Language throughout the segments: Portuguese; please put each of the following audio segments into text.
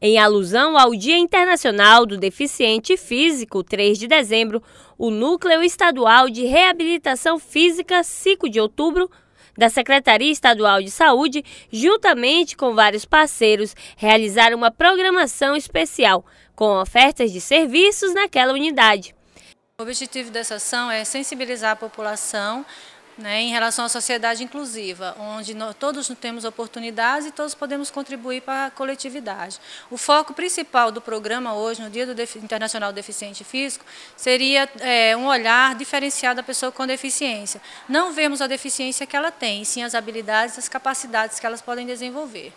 Em alusão ao Dia Internacional do Deficiente Físico, 3 de dezembro, o Núcleo Estadual de Reabilitação Física, 5 de outubro, da Secretaria Estadual de Saúde, juntamente com vários parceiros, realizaram uma programação especial com ofertas de serviços naquela unidade. O objetivo dessa ação é sensibilizar a população né, em relação à sociedade inclusiva, onde nós, todos temos oportunidades e todos podemos contribuir para a coletividade. O foco principal do programa hoje, no Dia do Defi Internacional Deficiente Físico, seria é, um olhar diferenciado da pessoa com deficiência. Não vemos a deficiência que ela tem, sim as habilidades e as capacidades que elas podem desenvolver.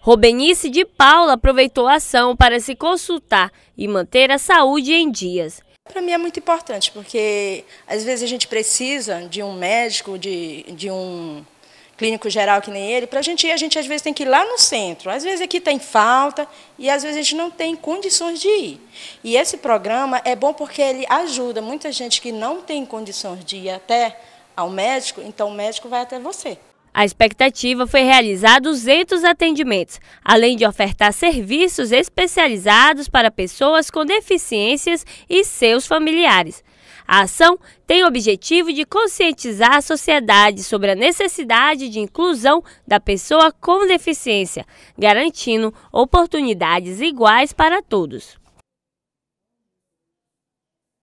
Robenice de Paula aproveitou a ação para se consultar e manter a saúde em dias. Para mim é muito importante, porque às vezes a gente precisa de um médico, de, de um clínico geral que nem ele. Para a gente ir, a gente às vezes tem que ir lá no centro. Às vezes aqui tem falta e às vezes a gente não tem condições de ir. E esse programa é bom porque ele ajuda muita gente que não tem condições de ir até ao médico, então o médico vai até você. A expectativa foi realizar 200 atendimentos, além de ofertar serviços especializados para pessoas com deficiências e seus familiares. A ação tem o objetivo de conscientizar a sociedade sobre a necessidade de inclusão da pessoa com deficiência, garantindo oportunidades iguais para todos.